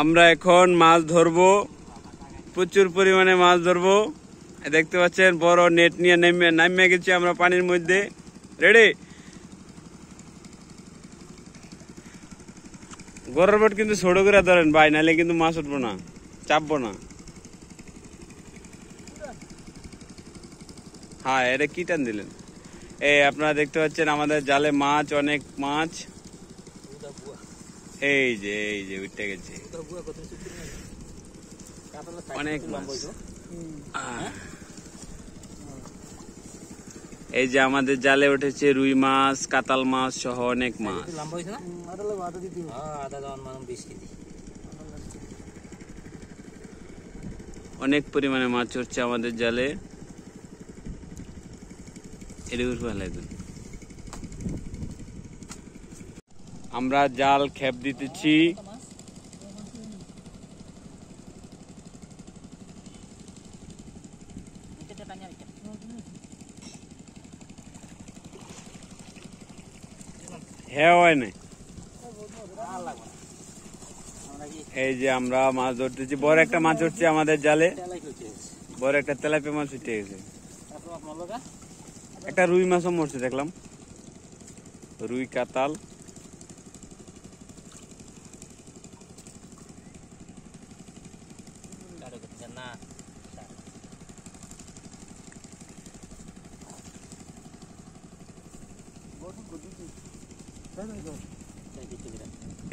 আমরা এখন মাছ ধরব প্রচুর পরিমাণে মাছ ধরব দেখতে পাচ্ছেন বড় নেট নিয়ে নেমে নামিয়ে গেছি আমরা পানির মধ্যে রেডি গরের বোট কিন্তু ছোট করে ধরেন ভাই নাহলে কিন্তু মাছ উঠবো না চাপবো না হ্যাঁ এটা কি টান দিলেন এই আপনারা দেখতে পাচ্ছেন আমাদের জালে মাছ অনেক মাছ এই যে এই যে গেছে অনেক এই যে আমাদের জালে উঠেছে রুই মাছ কাতাল মাছ সহ অনেক মাছ অনেক পরিমাণে মাছ উঠছে আমাদের জালে এর ভালো ভালো আমরা জাল খেপ দিতেছি হ্যাঁ হয় এই যে আমরা মাছ ধরতেছি বড় একটা মাছ ধরছি আমাদের জালে বড় একটা তেলাপি মাছ উঠে গেছে একটা রুই মাছও মরছে দেখলাম রুই কাতাল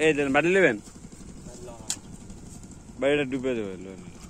এই দেন বাড়ি নেবেন বাড়িটা ডুবে যাবে